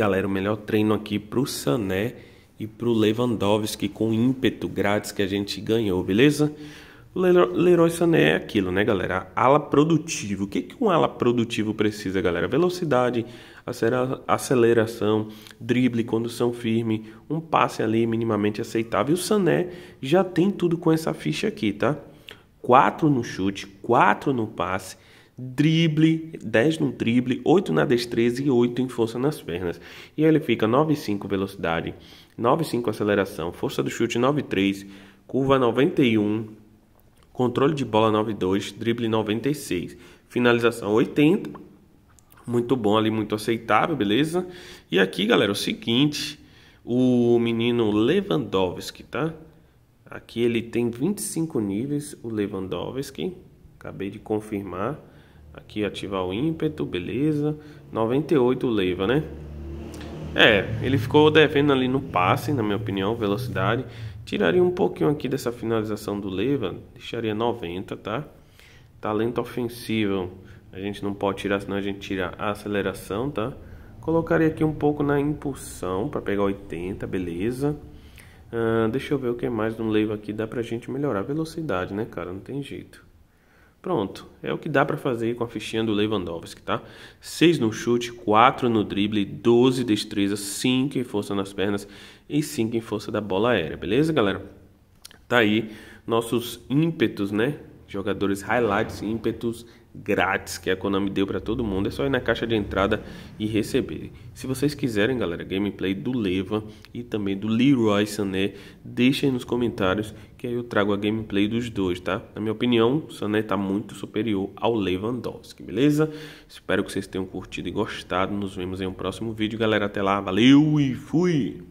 galera, o melhor treino aqui pro Sané e pro Lewandowski com ímpeto grátis que a gente ganhou, beleza? O Leroy Sané é aquilo, né, galera? Ala produtivo. O que, que um ala produtivo precisa, galera? Velocidade, aceleração, drible, condução firme, um passe ali minimamente aceitável. E o Sané já tem tudo com essa ficha aqui, tá? 4 no chute, 4 no passe, drible, 10 no drible, 8 na destreza e 8 em força nas pernas. E ele fica 9,5 velocidade, 9,5 aceleração, força do chute 9,3, curva 91, controle de bola 9,2, drible 96, finalização 80. Muito bom ali, muito aceitável, beleza? E aqui, galera, o seguinte, o menino Lewandowski, tá? Aqui ele tem 25 níveis, o Lewandowski. Acabei de confirmar. Aqui ativar o ímpeto, beleza. 98 leva, né? É, ele ficou devendo ali no passe, na minha opinião, velocidade. Tiraria um pouquinho aqui dessa finalização do leva, deixaria 90, tá? Talento ofensivo, a gente não pode tirar, senão a gente tira a aceleração, tá? Colocaria aqui um pouco na impulsão para pegar 80, beleza. Uh, deixa eu ver o que mais do leva aqui dá pra gente melhorar a velocidade, né, cara? Não tem jeito. Pronto, é o que dá para fazer com a fichinha do Lewandowski, tá? 6 no chute, 4 no drible, 12 destreza, 5 em força nas pernas e 5 em força da bola aérea, beleza, galera? Tá aí nossos ímpetos, né? jogadores highlights e ímpetos grátis que a Konami deu para todo mundo. É só ir na caixa de entrada e receber. Se vocês quiserem, galera, gameplay do Leva e também do Leroy Sané, deixem nos comentários que aí eu trago a gameplay dos dois, tá? Na minha opinião, o Sané tá muito superior ao Lewandowski, beleza? Espero que vocês tenham curtido e gostado. Nos vemos em um próximo vídeo, galera. Até lá, valeu e fui!